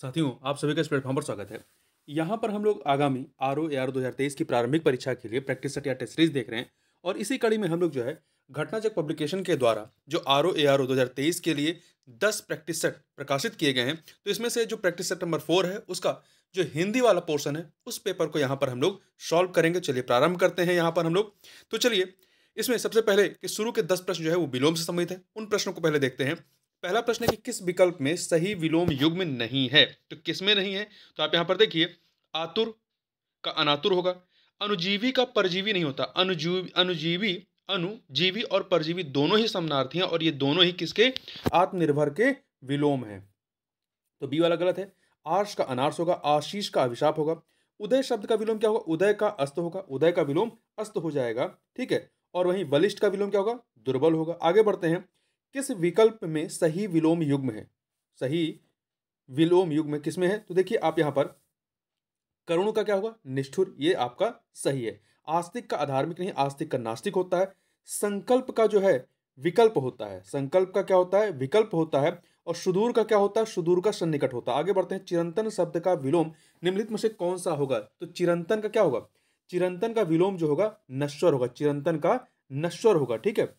साथियों आप सभी का इस प्लेटफॉर्म पर स्वागत है यहाँ पर हम लोग आगामी आर ओ ए आर दो हज़ार तेईस की प्रारंभिक परीक्षा के लिए प्रैक्टिस सेट या टेस्ट सीरीज देख रहे हैं और इसी कड़ी में हम लोग जो है घटनाचक पब्लिकेशन के द्वारा जो R O A R O दो हज़ार तेईस के लिए दस प्रैक्टिस सेट प्रकाशित किए गए हैं तो इसमें से जो प्रैक्टिस सेट नंबर फोर है उसका जो हिंदी वाला पोर्सन है उस पेपर को यहाँ पर हम लोग सॉल्व करेंगे चलिए प्रारंभ करते हैं यहाँ पर हम लोग तो चलिए इसमें सबसे पहले कि शुरू के दस प्रश्न जो है वो विलोम से संबंधित है उन प्रश्नों को पहले देखते हैं पहला प्रश्न है कि किस विकल्प में सही विलोम युग्म नहीं है तो किस में नहीं है तो आप यहां पर देखिए आतुर का अनातुर होगा अनुजीवी का परजीवी नहीं होता अनुजीवी अनुजीवी अनुजीवी और परजीवी दोनों ही समनार्थी हैं और ये दोनों ही किसके आत्मनिर्भर के विलोम हैं तो बी वाला गलत है आर्ष का अनार्स होगा आशीष का अभिशाप होगा उदय शब्द का विलोम क्या होगा उदय का अस्त होगा उदय का विलोम अस्त हो जाएगा ठीक है और वहीं बलिष्ठ का विलोम क्या होगा दुर्बल होगा आगे बढ़ते हैं किस विकल्प में सही विलोम युग्म है सही विलोम युग्म किस में है तो देखिए आप यहाँ पर करुण का क्या होगा निष्ठुर ये आपका सही है आस्तिक का अधार्मिक नहीं आस्तिक का नास्तिक होता है संकल्प का जो है विकल्प होता है संकल्प का क्या होता है विकल्प होता है और सुदूर का क्या होता है सुदूर का सन्निकट होता है आगे बढ़ते हैं चिरंतन शब्द का विलोम निम्नलिखित में से कौन सा होगा तो चिरंतन का क्या होगा चिरंतन का विलोम जो होगा नश्वर होगा चिरंतन का नश्वर होगा ठीक है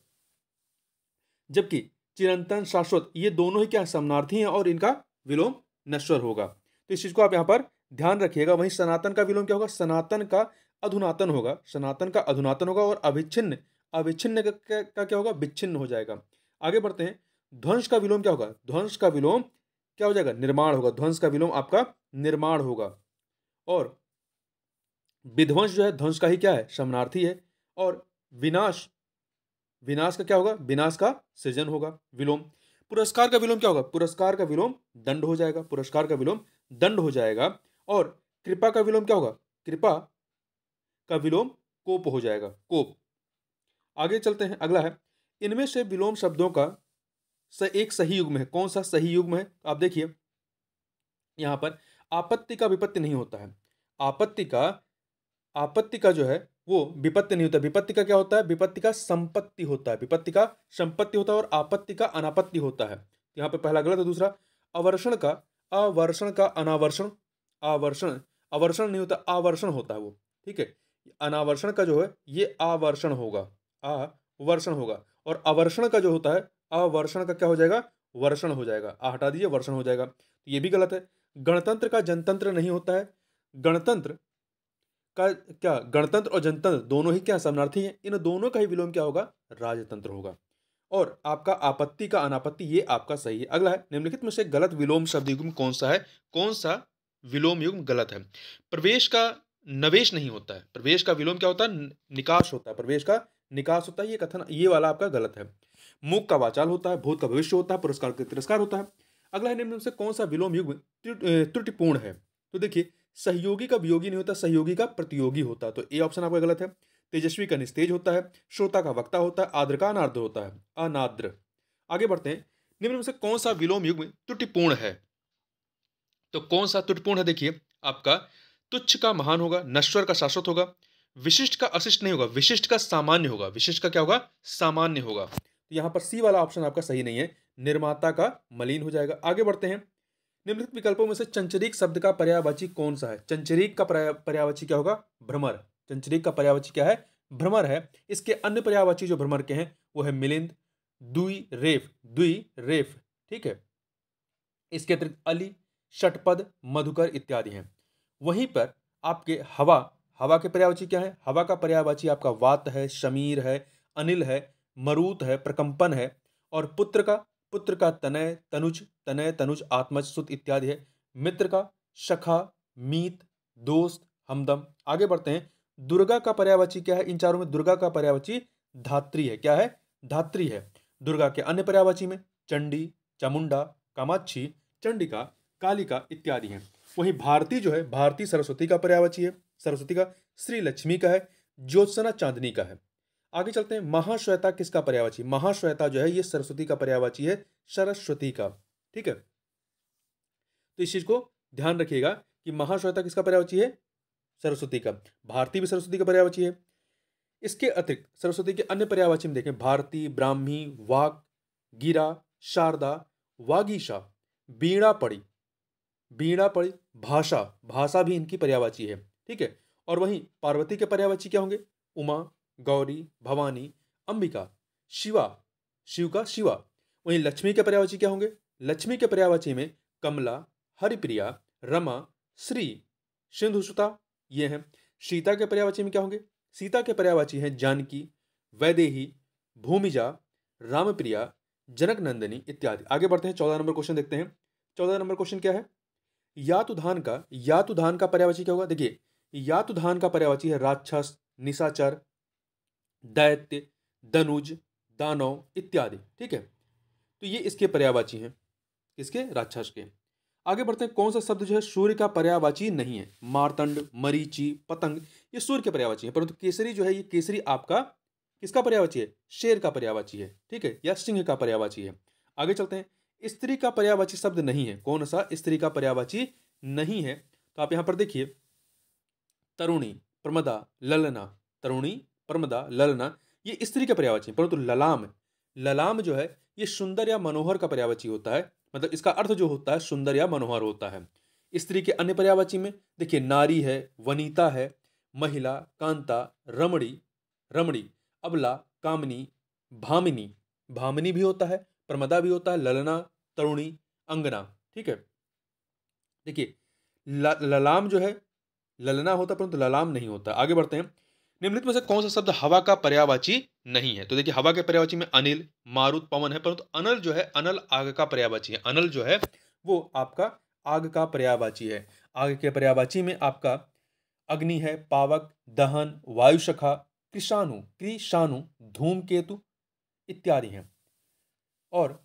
जबकि चिरंतन शाश्वत ये दोनों ही क्या समानार्थी हैं और इनका विलोम नश्वर होगा तो इस चीज़ को आप यहाँ पर ध्यान रखिएगा वहीं सनातन का विलोम क्या होगा सनातन का अधुनातन होगा सनातन का अधुनातन होगा और अविच्छिन्न अविच्छिन्न का, का क्या होगा विच्छिन्न हो जाएगा आगे बढ़ते हैं ध्वंस का विलोम क्या होगा ध्वंस का विलोम क्या हो जाएगा निर्माण होगा ध्वंस का विलोम आपका निर्माण होगा और विध्वंस जो है ध्वंस का ही क्या है शमनार्थी है और विनाश विनाश का क्या होगा विनाश का सृजन होगा विलोम पुरस्कार का विलोम क्या होगा पुरस्कार का विलोम दंड हो जाएगा पुरस्कार का विलोम दंड हो जाएगा और कृपा का विलोम क्या होगा कृपा का विलोम कोप हो जाएगा कोप आगे चलते हैं अगला है इनमें से विलोम शब्दों का स एक सही युग्म है कौन सा सही युग्म है आप देखिए यहाँ पर आपत्ति का विपत्ति नहीं होता है आपत्ति का आपत्ति का जो है वो विपत्ति नहीं होता विपत्ति का क्या होता है विपत्ति का संपत्ति होता है विपत्ति का संपत्ति होता है और आपत्ति का अनापत्ति होता है यहाँ पे पहला गलत है दूसरा अवर्षण का अवर्षण का अनावर्षण आवर्षण अवर्षण नहीं होता आवर्षण होता है वो ठीक है अनावर्षण का जो है ये आवर्षण होगा आवर्षण होगा और अवर्षण का जो होता है अवर्षण का क्या हो जाएगा वर्षण हो जाएगा आ हटा दीजिए वर्षण हो जाएगा तो ये भी गलत है गणतंत्र का जनतंत्र नहीं होता है गणतंत्र का क्या गणतंत्र और जनतंत्र दोनों ही क्या समानार्थी हैं इन दोनों का ही विलोम क्या होगा राजतंत्र होगा और आपका आपत्ति का अनापत्ति ये आपका सही है अगला है निम्नलिखित में से गलत विलोम शब्द युग्म कौन सा है कौन सा विलोम युग्म गलत है प्रवेश का नवेश नहीं होता है प्रवेश का विलोम क्या होता है निकास होता है प्रवेश का निकास होता है ये कथन ये वाला आपका गलत है मुख का वाचाल होता है भूत का भविष्य होता है पुरस्कार का तिरस्कार होता है अगला है निम्न से कौन सा विलोम युग त्रुटिपूर्ण है तो देखिए सहयोगी का वियोगी नहीं होता सहयोगी का प्रतियोगी होता तो ए ऑप्शन आपका गलत है तेजस्वी का निस्तेज होता है श्रोता का वक्ता होता है आद्र का अनाद्र होता है अनाद्र आगे बढ़ते हैं निम्न में से कौन सा विलोम में त्रुटिपूर्ण है तो कौन सा त्रुटिपूर्ण है देखिए आपका तुच्छ का महान होगा नश्वर का शाश्वत होगा विशिष्ट का अशिष्ट नहीं होगा विशिष्ट का सामान्य होगा विशिष्ट का क्या होगा सामान्य होगा तो पर सी वाला ऑप्शन आपका सही नहीं है निर्माता का मलिन हो जाएगा आगे बढ़ते हैं निम्नलिखित विकल्पों में से चंचरीक शब्द का पर्यावाची कौन सा है चंचरीक का पर्यावाची क्या होगा भ्रमर चंचरीक का पर्यावाची क्या है भ्रमर है इसके अन्य पर्यावाची जो भ्रमर के हैं वो है मिलिंद दुई रेफ दुई रेफ ठीक है इसके अतिरिक्त अली शटपद मधुकर इत्यादि हैं वहीं पर आपके हवा हवा के पर्यावाची क्या है हवा का पर्यावाची आपका वात है शमीर है अनिल है मरूत है प्रकंपन है और पुत्र का पुत्र का तनय तनुज तनय तनुज आत्मज सुत इत्यादि है मित्र का शखा मीत दोस्त हमदम आगे बढ़ते हैं दुर्गा का पर्यावची क्या है इन चारों में दुर्गा का पर्यावची धात्री है क्या है धात्री है दुर्गा के अन्य पर्यावची में चंडी चामुंडा कामाक्षी चंडिका कालिका इत्यादि हैं वहीं भारती जो है भारती सरस्वती का पर्यावची है सरस्वती का श्री लक्ष्मी का है ज्योत्सना चांदनी का है आगे चलते हैं महाश्वेता किसका पर्यावाची महाश्वेता जो है ये सरस्वती का पर्यावाची है सरस्वती का ठीक है तो इस चीज को ध्यान रखिएगा कि महाश्वेता किसका पर्यावाची है सरस्वती का भारती भी सरस्वती का पर्यावाची है इसके अतिरिक्त सरस्वती के अन्य पर्यावाची में देखें भारती ब्राह्मी वाक गिरा शारदा वागीशा बीड़ा पड़ी बीड़ा पड़ी भाषा भाषा भी इनकी पर्यावाची है ठीक है और वहीं पार्वती के पर्यावाची क्या होंगे उमा गौरी भवानी अंबिका शिवा शिव का शिवा वहीं लक्ष्मी के पर्यावाची क्या होंगे लक्ष्मी के पर्यावाची में कमला हरिप्रिया रमा श्री सिंधुसुता ये हैं सीता के पर्यावाची में क्या होंगे सीता के पर्यावाची हैं जानकी वैदेही भूमिजा रामप्रिया जनक नंदिनी इत्यादि आगे बढ़ते हैं चौदह नंबर क्वेश्चन देखते हैं चौदह नंबर क्वेश्चन क्या है यातुधान का यातुधान का पर्यावाची क्या होगा देखिए यातुधान का पर्यावाची है राक्षस निशाचर दैत्य दनुज दानव इत्यादि ठीक है तो ये इसके पर्यावाची हैं इसके राक्षस के आगे बढ़ते हैं कौन सा शब्द जो है सूर्य का पर्यावाची नहीं है मारतंड मरीची पतंग ये सूर्य के पर्यावाची है परंतु केसरी जो है ये केसरी आपका किसका पर्यावाची है शेर का पर्यावाची है ठीक है या सिंह का पर्यावाची है आगे चलते हैं स्त्री का पर्यावाची शब्द नहीं है कौन सा स्त्री का पर्यावाची नहीं है तो आप यहाँ पर देखिए तरुणी प्रमदा ललना तरुणी प्रमदा ललना ये स्त्री का है परंतु ललाम ललाम जो है ये सुंदर या मनोहर का पर्यावची होता है मतलब इसका अर्थ जो होता है सुंदर या मनोहर होता है स्त्री के अन्य पर्यावची में देखिए नारी है वनीता है महिला कांता रमणी रमणी अबला कामनी भामिनी भामिनी भी होता है प्रमदा भी होता है ललना तरुणी अंगना ठीक है देखिए ललाम जो है ललना होता परंतु ललाम नहीं होता आगे बढ़ते हैं निम्नलिखित में से कौन सा शब्द हवा का पर्यावाची नहीं है तो देखिए हवा के पर्यावाची में अनिल मारुत पवन है परंतु तो अनल जो है अनल आग का पर्यावाची है अनल जो है वो आपका आग का पर्यावाची है आग के पर्यावाची में आपका अग्नि है पावक दहन वायुशखा कृषाणु कृषाणु केतु इत्यादि हैं और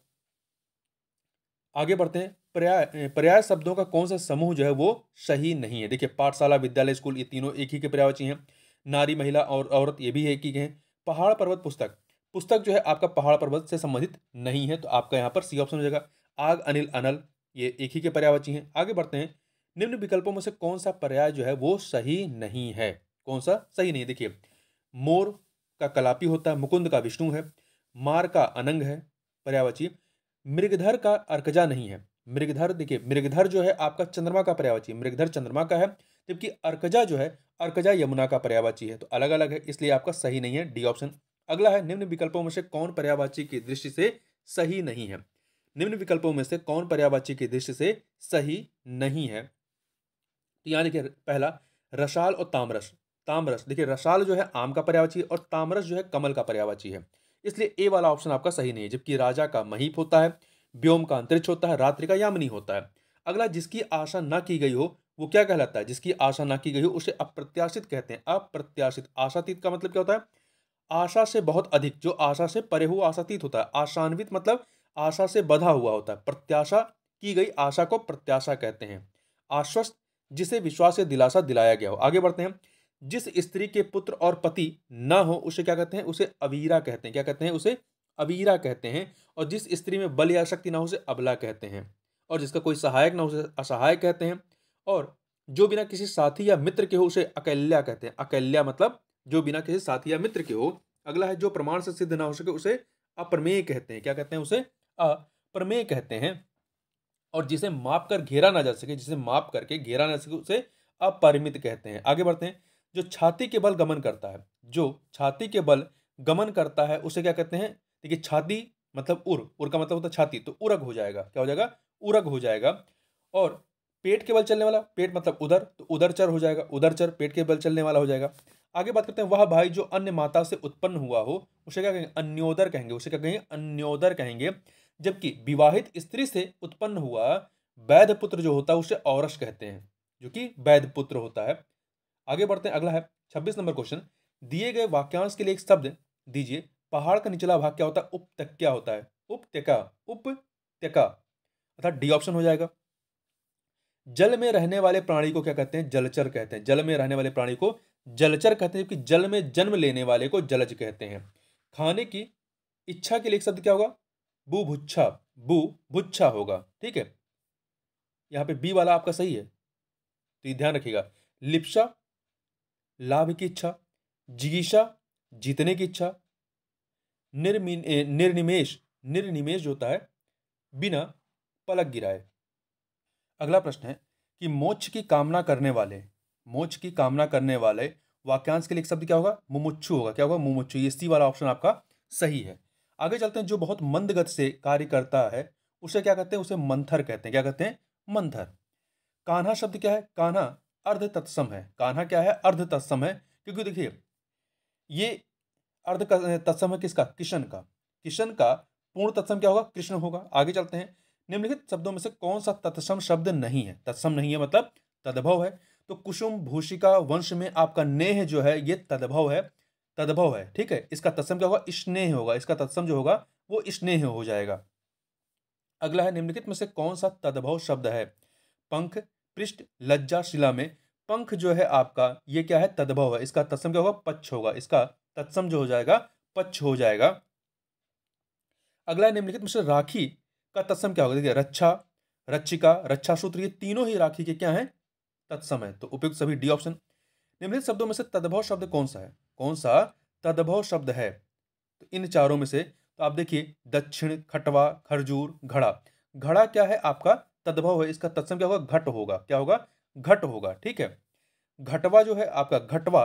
आगे बढ़ते हैं पर्याय पर्याय शब्दों का कौन सा समूह जो है वो सही नहीं है देखिए पाठशाला विद्यालय स्कूल ये तीनों एक ही के पर्यावाची हैं नारी महिला और औरत ये भी है कि कहें पहाड़ पर्वत पुस्तक पुस्तक जो है आपका पहाड़ पर्वत से संबंधित नहीं है तो आपका यहाँ पर सी ऑप्शन हो जाएगा आग अनिल अनल ये एक ही के पर्यावची हैं आगे बढ़ते हैं निम्न विकल्पों में से कौन सा पर्याय जो है वो सही नहीं है कौन सा सही नहीं देखिए मोर का कलापी होता है मुकुंद का विष्णु है मार का अनंग है पर्यावची मृगधर का अर्कजा नहीं है मृगधर देखिए मृगधर जो है आपका चंद्रमा का पर्यावची मृगधर चंद्रमा का है जबकि अर्कजा जो है अर्कजा यमुना का पर्यावाची है तो अलग अलग है इसलिए आपका सही नहीं है डी ऑप्शन अगला है निम्न विकल्पों में से कौन पर्यावाची की दृष्टि से सही नहीं है निम्न विकल्पों में से कौन पर्यावाची की दृष्टि से सही नहीं है तो यहाँ देखिए पहला रसाल और तामरस तामरस देखिए रसाल जो है आम का पर्यावाची और तामरस जो है कमल का पर्यावाची है इसलिए ए वाला ऑप्शन आपका सही नहीं है जबकि राजा का महीप होता है व्योम का अंतरिक्ष होता है रात्रि का यामिनी होता है अगला जिसकी आशा ना की गई हो वो क्या कहलाता है जिसकी आशा ना की गई हो उसे अप्रत्याशित कहते हैं अप्रत्याशित आशातीत का मतलब क्या होता है आशा से बहुत अधिक जो आशा से परे हुआ आशातीत होता है आशान्वित मतलब आशा से बधा हुआ होता है प्रत्याशा की गई आशा को प्रत्याशा कहते हैं आश्वस्त जिसे विश्वास या दिलासा दिलाया गया हो आगे बढ़ते हैं जिस स्त्री के पुत्र और पति न हो उसे क्या कहते हैं उसे अवीरा कहते हैं क्या कहते हैं उसे अवीरा कहते हैं और जिस स्त्री में बल या शक्ति ना हो उसे अबला कहते हैं और जिसका कोई सहायक ना उसे असहाय कहते हैं और जो बिना किसी साथी या मित्र के हो उसे अकेल्या कहते हैं अकेल्या मतलब जो बिना किसी साथी या मित्र के हो अगला है जो प्रमाण से सिद्ध ना हो सके उसे अप्रमेय कहते हैं क्या कहते हैं उसे अप्रमेय कहते हैं और जिसे माप कर घेरा ना जा सके जिसे माप करके घेरा ना सके उसे अपरिमित कहते हैं आगे बढ़ते हैं जो छाती के बल गमन करता है जो छाती के बल गमन करता है उसे क्या कहते हैं देखिए छाती मतलब उर उर का मतलब होता है छाती तो उरग हो जाएगा क्या हो जाएगा उरग हो जाएगा और पेट के बल चलने वाला पेट मतलब उधर तो उधर चर हो जाएगा उधर चर पेट के बल चलने वाला हो जाएगा आगे बात करते हैं वह भाई जो अन्य माता से उत्पन्न हुआ हो उसे क्या कहेंगे अन्योदर कहेंगे उसे क्या कहेंगे अन्योदर कहेंगे जबकि विवाहित स्त्री से उत्पन्न हुआ वैध पुत्र जो होता है उसे औरस कहते हैं जो कि वैध पुत्र होता है आगे बढ़ते हैं अगला है छब्बीस नंबर क्वेश्चन दिए गए वाक्यांश के लिए एक शब्द दीजिए पहाड़ का निचला भाग क्या होता है उपत्यका होता है उपत्यका उपत्यका अर्थात डी ऑप्शन हो जाएगा जल में रहने वाले प्राणी को क्या कहते हैं जलचर कहते हैं जल में रहने वाले प्राणी को जलचर कहते हैं जबकि जल में जन्म लेने वाले को जलज कहते हैं खाने की इच्छा के लिए एक शब्द क्या होगा बुभुच्छा बू भुच्छा होगा ठीक है यहाँ पे बी वाला आपका सही है तो ये ध्यान रखिएगा लिप्सा लाभ की इच्छा जिगीषा जीतने की इच्छा निर्मीन निर्निमेश निर्निमेश जो होता है बिना पलक गिराए अगला प्रश्न है कि मोक्ष की कामना करने वाले मोक्ष की कामना करने वाले वाक्यांश के लिए शब्द क्या होगा मुमुच्छू होगा क्या होगा मुमुच्छु ये सी वाला ऑप्शन आपका सही है आगे चलते हैं जो बहुत मंदगत से कार्य करता है उसे क्या कहते हैं उसे मंथर कहते हैं क्या कहते हैं मंथर कान्हा शब्द क्या है कान्हा अर्ध तत्सम है कान्हा क्या है अर्ध तत्सम है क्योंकि देखिए ये अर्ध तत्सम है किसका किशन का किशन का पूर्ण तत्सम क्या होगा कृष्ण होगा आगे चलते हैं निम्नलिखित शब्दों में से कौन सा तत्सम शब्द नहीं है तत्सम नहीं है मतलब तद्भव है तो कुसुम भूषिका वंश में आपका नेह जो है ये तद्भव है तद्भव है ठीक है इसका तत्सम क्या होगा स्नेह होगा इसका तत्सम जो होगा वो स्नेह हो जाएगा अगला है निम्नलिखित में से कौन सा तद्भव शब्द है पंख पृष्ठ लज्जा शिला में पंख जो है आपका ये क्या है तद्भव है इसका तत्सम क्या होगा पक्ष होगा इसका तत्सम जो हो जाएगा पक्ष हो जाएगा अगला निम्नलिखित में से राखी का तत्सम क्या होगा देखिए रक्षा रक्षिका रक्षा सूत्र ये तीनों ही राखी के क्या है तत्सम है तो उपयुक्त सभी डी ऑप्शन निम्नलिखित शब्दों में से तद्भव शब्द कौन सा है कौन सा तद्भव शब्द है तो इन चारों में से तो आप देखिए दक्षिण खटवा खरजूर घड़ा घड़ा क्या है आपका तद्भव है इसका तत्सम क्या होगा घट होगा क्या होगा घट होगा ठीक है घटवा जो है आपका घटवा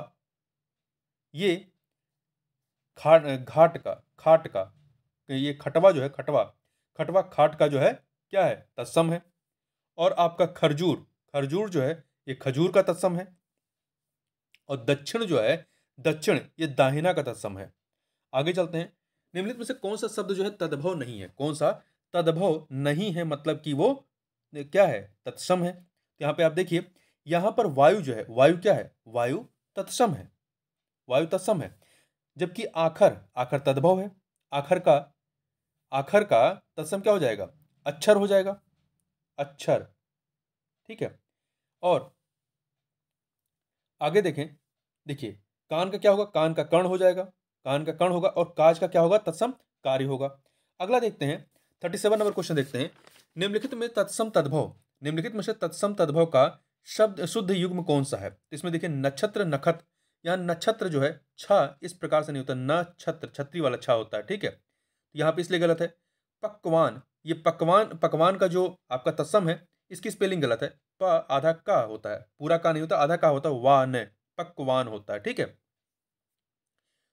ये खा घाट का खाट का ये खटवा जो है खटवा खटवा खाट का जो है क्या है तत्सम है और आपका खरजूर खरजूर जो है ये खजूर का तत्सम है और दक्षिण जो है दक्षिण ये दाहिना का तत्सम है आगे चलते हैं निम्नलिखित में से कौन सा शब्द जो है तद्भव नहीं है कौन सा तद्भव नहीं है मतलब कि वो क्या है तत्सम है तो यहाँ पे आप देखिए यहाँ पर वायु जो है वायु क्या है वायु तत्सम है वायु तत्सम है जबकि आखर आखर तद्भव है आखर का आखर का तत्सम क्या हो जाएगा अक्षर हो जाएगा अक्षर ठीक है और आगे देखें देखिए कान का क्या होगा कान का कर्ण हो जाएगा कान का कर्ण होगा और काज का क्या होगा तत्सम कार्य होगा अगला देखते हैं थर्टी सेवन नंबर क्वेश्चन देखते हैं निम्नलिखित में तत्सम तद्भव निम्नलिखित में से तत्सम तद्भव का शब्द शुद्ध युग्म कौन सा है इसमें देखिए नक्षत्र नखत या नक्षत्र जो है छ इस प्रकार से नहीं होता न छत्र छत्री वाला छा होता है ठीक है यहाँ पे इसलिए गलत है पकवान ये पकवान पकवान का जो आपका तस्म है इसकी स्पेलिंग गलत है प आधा का होता है पूरा का नहीं होता आधा का होता है वान पकवान होता है ठीक है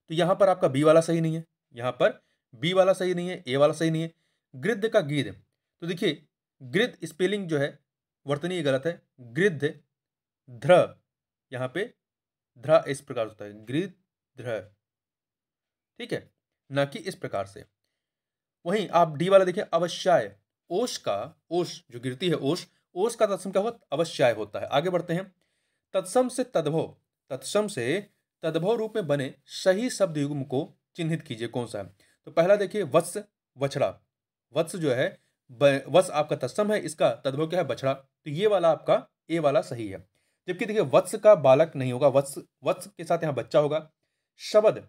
तो यहाँ पर आपका बी वाला सही नहीं है यहाँ पर बी वाला सही नहीं है ए वाला सही नहीं है गृद्ध का गिद तो देखिए गृद स्पेलिंग जो है वर्तनीय गलत है गृद्ध ध्र यहाँ पे ध्र इस प्रकार होता है ध्र ठीक है ना कि इस प्रकार से वहीं आप डी वाला देखिए अवश्याय ओश का ओश जो गिरती है ओश ओश का तत्सम क्या होता अवश्याय होता है आगे बढ़ते हैं तत्सम से तद्भव तत्सम से तद्भव रूप में बने सही शब्द युग्म को चिन्हित कीजिए कौन सा है तो पहला देखिए वत्स वछड़ा वत्स जो है वत्स आपका तत्सम है इसका तद्भव क्या है बछड़ा तो ये वाला आपका ए वाला सही है जबकि देखिए वत्स का बालक नहीं होगा वत्स वत्स के साथ यहाँ बच्चा होगा शब्द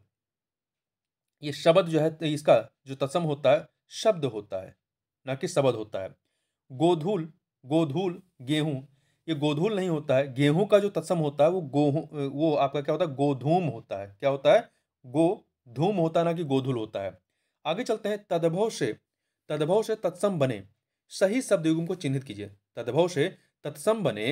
ये शब्द जो है तो इसका जो तत्सम होता है शब्द होता है ना कि शब्द होता है गोधूल गोधूल गेहूं ये गोधूल नहीं होता है गेहूँ का जो तत्सम होता है वो गोहू वो आपका क्या होता है गोधूम होता है क्या होता है गो धूम होता है ना कि गोधूल होता है आगे चलते हैं तद्भव से तद्भव से तत्सम बने सही शब्दयुग्म को चिन्हित कीजिए तद्भव से तत्सम बने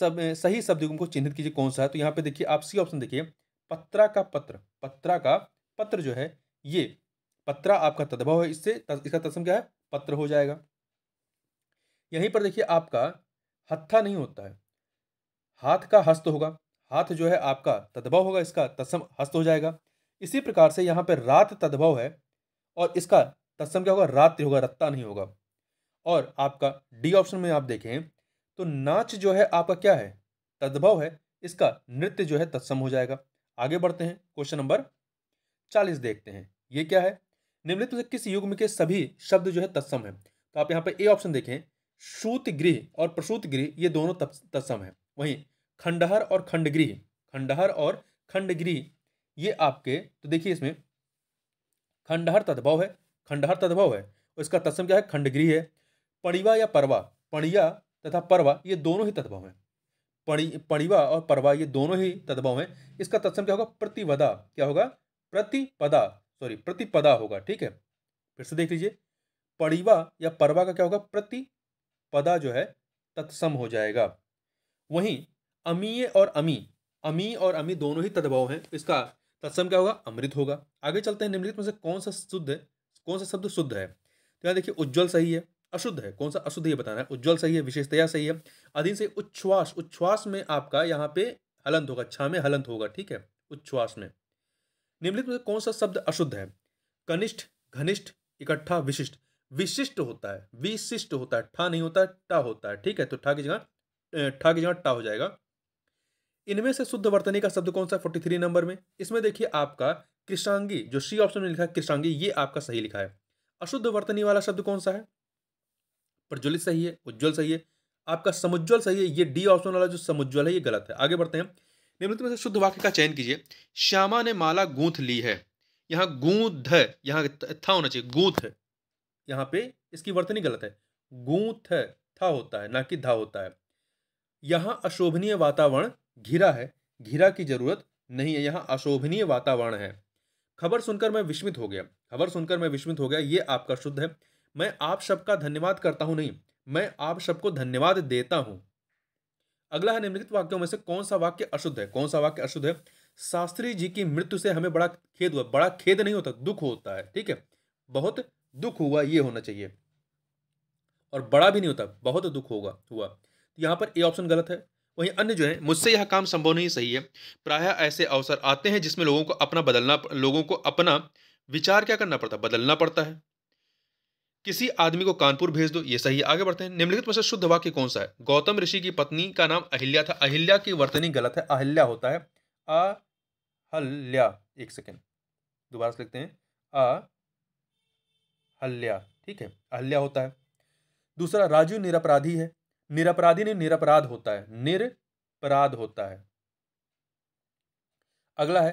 सब सही शब्दयुग्म को चिन्हित कीजिए कौन सा है तो यहाँ पे देखिए आप सी ऑप्शन देखिए पत्रा का पत्र पत्रा का पत्र जो है ये पत्रा आपका तदभव है इससे इसका तत्सम क्या है पत्र हो जाएगा यहीं पर देखिए आपका हत्था नहीं होता है हाथ का हस्त होगा हाथ जो है आपका तदभव होगा इसका तत्सम हस्त हो जाएगा इसी प्रकार से यहाँ पर रात तदभव है और इसका तत्सम क्या होगा रात्रि होगा रत्ता नहीं होगा और आपका डी ऑप्शन में आप देखें तो नाच जो है आपका क्या है तद्भव है इसका नृत्य जो है तत्सम हो जाएगा आगे बढ़ते हैं क्वेश्चन नंबर चालीस देखते हैं ये क्या है निम्नलिखित से किस युग्म के सभी शब्द जो है तत्सम है तो आप यहाँ पे ए ऑप्शन देखें शूत गृह और प्रसूत गृह ये दोनों तत्सम है वहीं खंडहर और खंडगृह खंडहर और खंडगृह ये आपके तो देखिए इसमें खंडहर तद्भव है खंडहर तद्भव है इसका तत्सम क्या है खंडगृह है पड़िवा या परवा पड़िया तथा परवा ये दोनों ही तद्भव हैं पड़ी पड़िवा और परवा ये दोनों ही तद्भव हैं इसका तत्सम क्या होगा प्रतिवदा क्या होगा प्रतिपदा सॉरी प्रतिपदा होगा ठीक है फिर से देख लीजिए पड़िवा या परवा का क्या होगा प्रतिपदा जो है तत्सम हो जाएगा वहीं अमीय और अमी अमी और अमी दोनों ही तद्भाव हैं तो इसका तत्सम क्या होगा अमृत होगा आगे चलते हैं निम्नलिखित में से कौन सा शुद्ध है कौन सा शब्द शुद्ध है तो यहाँ देखिए उज्ज्वल सही है अशुद्ध है कौन सा अशुद्ध ये बताना है उज्ज्वल सही है विशेषतया सही है अधीन से उच्छ्वास उच्छ्वास में आपका यहाँ पे हलंत होगा छा में हलंत होगा ठीक है उच्छ्वास में निम्नलिखित में कौन सा शब्द अशुद्ध है कनिष्ठ घनिष्ठ इकट्ठा विशिष्ट विशिष्ट होता है विशिष्ट होता है ठा नहीं होता टा होता है ठीक है तो ठा की जगह ठा की जगह टा हो जाएगा इनमें से शुद्ध वर्तनी का शब्द कौन सा फोर्टी थ्री नंबर में इसमें देखिए आपका कृषांगी जो सी ऑप्शन में लिखा है कृषांगी ये आपका सही लिखा है अशुद्ध वर्तनी वाला शब्द कौन सा है प्रज्वलित सही है उज्ज्वल सही है आपका समुज्वल सही है ये डी ऑप्शन वाला जो समुज्वल है ये गलत है आगे बढ़ते हैं निम्नलिखित में से शुद्ध वाक्य का चयन कीजिए श्यामा ने माला गूंथ ली है यहाँ गूंध यहाँ था होना चाहिए गूंथ यहाँ पे इसकी वर्तनी गलत है गूंथ था होता है ना कि धा होता है यहाँ अशोभनीय वातावरण घिरा है घिरा की जरूरत नहीं है यहाँ अशोभनीय वातावरण है खबर सुनकर मैं विस्मित हो गया खबर सुनकर मैं विस्मित हो गया ये आपका शुद्ध है मैं आप सबका धन्यवाद करता हूँ नहीं मैं आप सबको धन्यवाद देता हूँ अगला है निम्नलिखित वाक्यों में से कौन सा वाक्य अशुद्ध है कौन सा वाक्य अशुद्ध है शास्त्री जी की मृत्यु से हमें बड़ा खेद हुआ बड़ा खेद नहीं होता दुख होता है ठीक है बहुत दुख हुआ ये होना चाहिए और बड़ा भी नहीं होता बहुत दुख होगा हुआ तो यहाँ पर ए ऑप्शन गलत है वहीं अन्य जो है मुझसे यह काम संभव नहीं सही है प्रायः ऐसे अवसर आते हैं जिसमें लोगों को अपना बदलना लोगों को अपना विचार क्या करना पड़ता है बदलना पड़ता है किसी आदमी को कानपुर भेज दो ये सही आगे बढ़ते हैं निम्नलिखित में से शुद्ध वाक्य कौन सा है गौतम ऋषि की पत्नी का नाम अहिल्या था अहिल्या की वर्तनी गलत है अहिल्या होता है अहल्या एक सेकेंड दोबारा से लिखते हैं अहल्या ठीक है अहल्या होता है दूसरा राजू निरपराधी है निरपराधी ने निरपराध होता है निरपराध होता है अगला है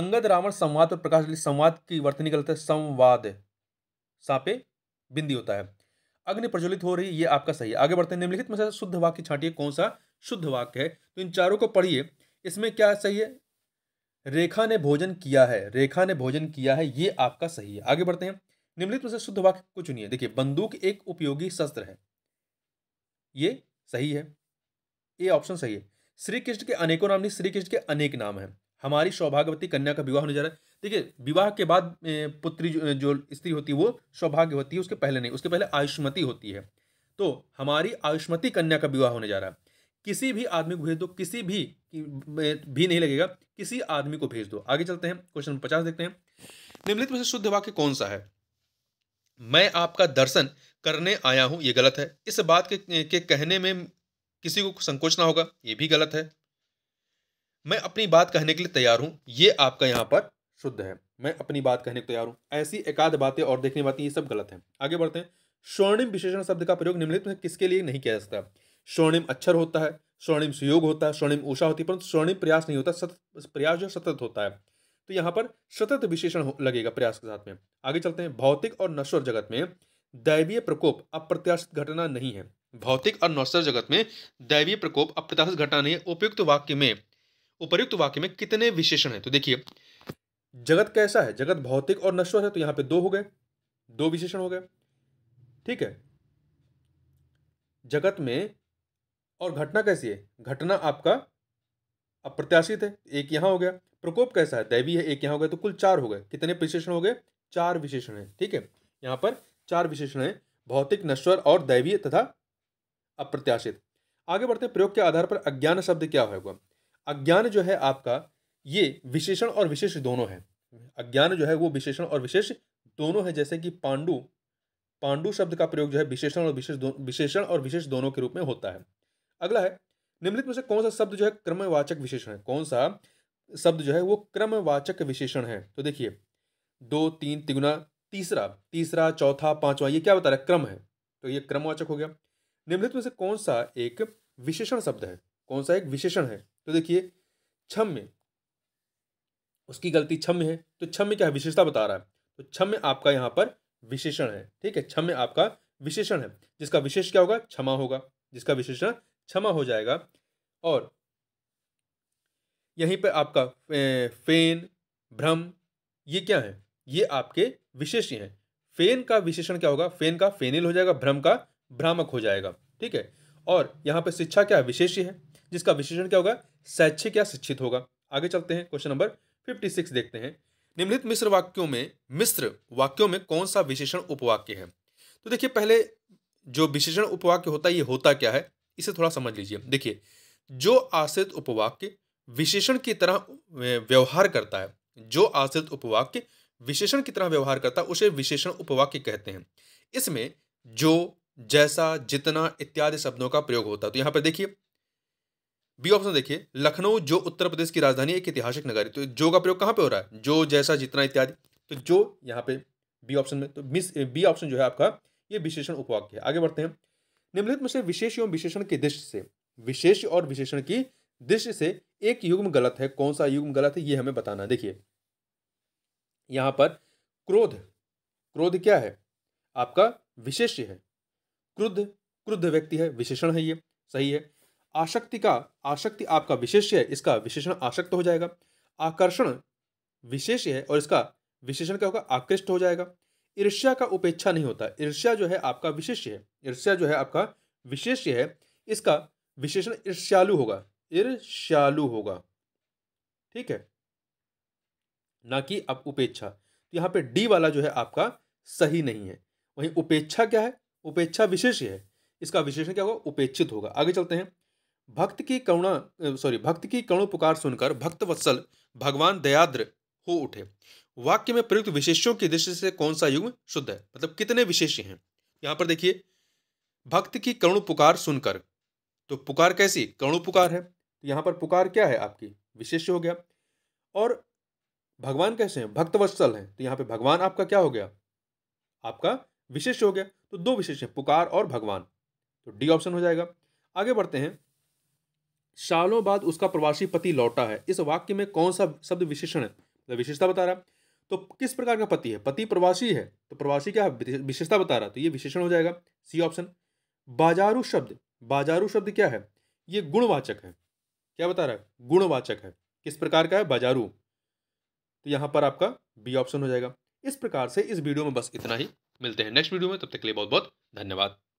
अंगद रावण संवाद पर प्रकाश संवाद की वर्तनी गलत है संवाद सापे बिंदी होता है अग्नि प्रज्वलित हो रही ये आपका सही है आगे बढ़ते हैं निम्नलिखित में से शुद्ध वाक्य छाटिए कौन सा शुद्ध वाक्य है तो इन चारों को पढ़िए इसमें क्या सही है रेखा ने भोजन किया है रेखा ने भोजन किया है ये आपका सही है आगे बढ़ते हैं निम्नलिखित में से शुद्ध वाक्य को चुनिए देखिए बंदूक एक उपयोगी शस्त्र है ये सही है ये ऑप्शन सही है श्री कृष्ण के अनेकों नाम नहीं श्री कृष्ण के अनेक नाम है हमारी सौभाग्यवती कन्या का विवाह होने जा रहा है देखिए विवाह के बाद पुत्री जो, स्त्री होती है वो सौभाग्य होती है उसके पहले नहीं उसके पहले आयुष्मती होती है तो हमारी आयुष्मती कन्या का विवाह होने जा रहा है किसी भी आदमी को भेज दो किसी भी भी नहीं लगेगा किसी आदमी को भेज दो आगे चलते हैं क्वेश्चन पचास देखते हैं निम्नलिखित में से शुद्ध वाक्य कौन सा है मैं आपका दर्शन करने आया हूँ ये गलत है इस बात के, के कहने में किसी को संकोच ना होगा ये भी गलत है मैं अपनी बात कहने के लिए तैयार हूँ ये आपका यहाँ पर शुद्ध है मैं अपनी बात कहने को तैयार हूँ ऐसी एकाध बातें और देखने बातें ये सब गलत हैं आगे बढ़ते हैं स्वर्णिम विशेषण शब्द का प्रयोग निम्नलिखित में किसके लिए नहीं किया जा सकता स्वर्णिम अक्षर होता है स्वर्णिम सुयोग होता है स्वर्णिम ऊषा होती है परंतु स्वर्णिम प्रयास नहीं होता सतत प्रयास जो सतत होता है तो यहाँ पर सतत विशेषण लगेगा प्रयास के साथ में आगे चलते हैं भौतिक और नश्वर जगत में दैवीय प्रकोप अप्रत्याशित घटना नहीं है भौतिक और नश्वर जगत में दैवीय प्रकोप अप्रत्याशित घटना नहीं है उपयुक्त वाक्य में उपयुक्त वाक्य में कितने विशेषण है तो देखिए जगत कैसा है जगत भौतिक और नश्वर है तो यहां पे दो हो गए दो विशेषण हो गए ठीक है जगत में और घटना कैसी है घटना आपका अप्रत्याशित है एक यहां हो गया प्रकोप कैसा है दैवी है एक यहाँ हो गया तो कुल चार हो गए कितने विशेषण हो गए चार विशेषण है ठीक है यहाँ पर चार विशेषण है भौतिक नश्वर और दैवीय तथा अप्रत्याशित आगे बढ़ते प्रयोग के आधार पर अज्ञान शब्द क्या होगा अज्ञान जो है आपका ये विशेषण और विशेष दोनों है अज्ञान जो है वो विशेषण और विशेष दोनों है जैसे कि पांडु पांडु शब्द का प्रयोग जो है विशेषण और विशेष विशेषण और विशेष दोनों के रूप में होता है अगला है निम्नलिखित में से कौन सा शब्द जो है क्रमवाचक विशेषण है कौन सा शब्द जो है वो क्रमवाचक विशेषण है तो देखिए दो तीन तिगुना तीसरा तीसरा चौथा पांचवा ये क्या बता रहा है क्रम है तो ये क्रमवाचक हो गया निम्नलिखित में से कौन सा एक विशेषण शब्द है कौन सा एक विशेषण है तो देखिए छम्य उसकी गलती छम्य है तो छम्य क्या विशेषता बता रहा है तो छम्य आपका यहाँ पर विशेषण है ठीक है छम्य आपका विशेषण है जिसका विशेष क्या होगा क्षमा होगा जिसका विशेषण क्षमा हो जाएगा और यहीं पर आपका फेन भ्रम ये क्या है ये आपके विशेष हैं फेन का विशेषण क्या होगा फेन का फेनिल हो जाएगा भ्रम का भ्रामक हो जाएगा ठीक है और यहाँ पर शिक्षा क्या विशेष है जिसका विशेषण क्या होगा शैक्षिक या शिक्षित होगा आगे चलते हैं क्वेश्चन नंबर फिफ्टी सिक्स देखते हैं निम्नलिखित मिश्र वाक्यों में मिश्र वाक्यों में कौन सा विशेषण उपवाक्य है तो देखिए पहले जो विशेषण उपवाक्य होता है ये होता क्या है इसे थोड़ा समझ लीजिए देखिए जो आश्रित उपवाक्य विशेषण की तरह व्यवहार करता है जो आश्रित उपवाक्य विशेषण की तरह व्यवहार करता है उसे विशेषण उपवाक्य कहते हैं इसमें जो जैसा जितना इत्यादि शब्दों का प्रयोग होता है तो यहाँ पर देखिए बी ऑप्शन देखिए लखनऊ जो उत्तर प्रदेश की राजधानी एक ऐतिहासिक नगर है तो जो का प्रयोग कहाँ पे हो रहा है जो जैसा जितना इत्यादि तो जो यहाँ पे बी ऑप्शन में तो मिस बी ऑप्शन जो है आपका ये विशेषण उपवाक्य है आगे बढ़ते हैं निम्नलिखित में से विशेष एवं विशेषण की दृष्टि से विशेष और विशेषण की दृष्टि से एक युग्म गलत है कौन सा युग्म गलत है ये हमें बताना देखिए यहाँ पर क्रोध क्रोध क्या है आपका विशेष्य है क्रुद्ध क्रुद्ध व्यक्ति है विशेषण है ये सही है आशक्ति का आशक्ति आपका विशेष है इसका विशेषण आशक्त हो जाएगा आकर्षण विशेष है और इसका विशेषण क्या होगा आकृष्ट हो जाएगा ईर्ष्या का उपेक्षा नहीं होता ईर्ष्या जो है आपका विशेष है ईर्ष्या जो है आपका विशेष है इसका विशेषण ईर्ष्यालु होगा ईर्ष्यालु होगा ठीक है ना कि अब उपेक्षा तो यहाँ पे डी वाला जो है आपका सही नहीं है वहीं उपेक्षा क्या है उपेक्षा विशेष है इसका विशेषण क्या होगा उपेक्षित होगा आगे चलते हैं भक्त की करुणा सॉरी भक्त की करुण पुकार सुनकर भक्त वत्सल भगवान दयाद्र हो उठे वाक्य में प्रयुक्त विशेषों की दृष्टि से कौन सा युग शुद्ध है मतलब कितने विशेष हैं यहाँ पर देखिए भक्त की करुण पुकार सुनकर तो पुकार कैसी करुण पुकार है तो यहाँ पर पुकार क्या है आपकी विशेष हो गया और भगवान कैसे हैं भक्त वत्सल हैं तो यहाँ पे भगवान आपका क्या हो गया आपका विशेष हो गया तो दो विशेष हैं पुकार और भगवान तो डी ऑप्शन हो जाएगा आगे बढ़ते हैं सालों बाद उसका प्रवासी पति लौटा है इस वाक्य में कौन सा शब्द विशेषण है मतलब विशेषता बता रहा है तो किस प्रकार का पति है पति प्रवासी है तो प्रवासी क्या है विशेषता बता रहा है तो ये विशेषण हो जाएगा सी ऑप्शन बाजारू शब्द बाजारू शब्द क्या है ये गुणवाचक है क्या बता रहा है गुणवाचक है किस प्रकार का है बाजारू तो यहाँ पर आपका बी ऑप्शन हो जाएगा इस प्रकार से इस वीडियो में बस इतना ही मिलते हैं नेक्स्ट वीडियो में तब तक के लिए बहुत बहुत धन्यवाद